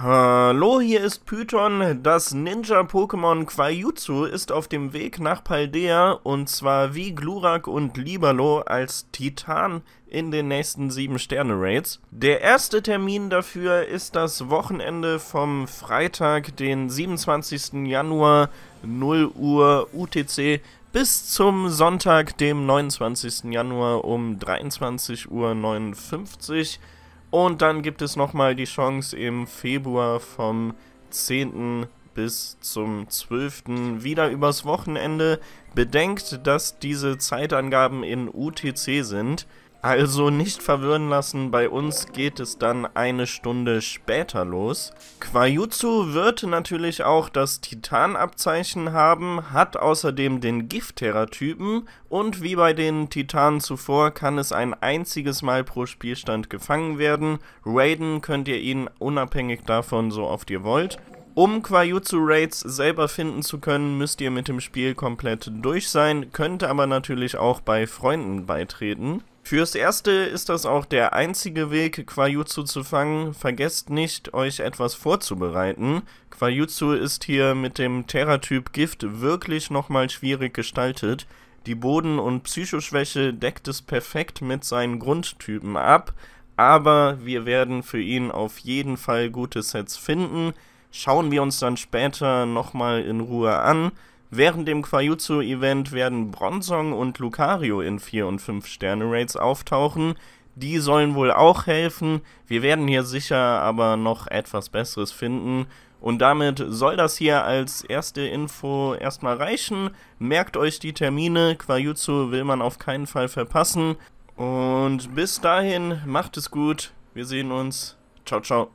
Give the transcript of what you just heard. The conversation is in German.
Hallo, hier ist Python. Das Ninja-Pokémon Quajutsu ist auf dem Weg nach Paldea und zwar wie Glurak und Libalo als Titan in den nächsten 7-Sterne-Raids. Der erste Termin dafür ist das Wochenende vom Freitag, den 27. Januar, 0 Uhr UTC bis zum Sonntag, dem 29. Januar um 23.59 Uhr. Und dann gibt es nochmal die Chance im Februar vom 10. bis zum 12. wieder übers Wochenende. Bedenkt, dass diese Zeitangaben in UTC sind. Also nicht verwirren lassen, bei uns geht es dann eine Stunde später los. Quajutsu wird natürlich auch das Titanabzeichen haben, hat außerdem den Giftterra-Typen und wie bei den Titanen zuvor kann es ein einziges Mal pro Spielstand gefangen werden. Raiden könnt ihr ihn unabhängig davon so oft ihr wollt. Um Quajutsu-Raids selber finden zu können, müsst ihr mit dem Spiel komplett durch sein, könnt aber natürlich auch bei Freunden beitreten. Fürs Erste ist das auch der einzige Weg, Quajutsu zu fangen. Vergesst nicht, euch etwas vorzubereiten. Quajutsu ist hier mit dem Terra-Typ Gift wirklich nochmal schwierig gestaltet. Die Boden- und Psychoschwäche deckt es perfekt mit seinen Grundtypen ab, aber wir werden für ihn auf jeden Fall gute Sets finden. Schauen wir uns dann später nochmal in Ruhe an. Während dem Quajutsu event werden Bronzong und Lucario in 4- und 5-Sterne-Raids auftauchen. Die sollen wohl auch helfen. Wir werden hier sicher aber noch etwas Besseres finden. Und damit soll das hier als erste Info erstmal reichen. Merkt euch die Termine. Quajutsu will man auf keinen Fall verpassen. Und bis dahin, macht es gut. Wir sehen uns. Ciao, ciao.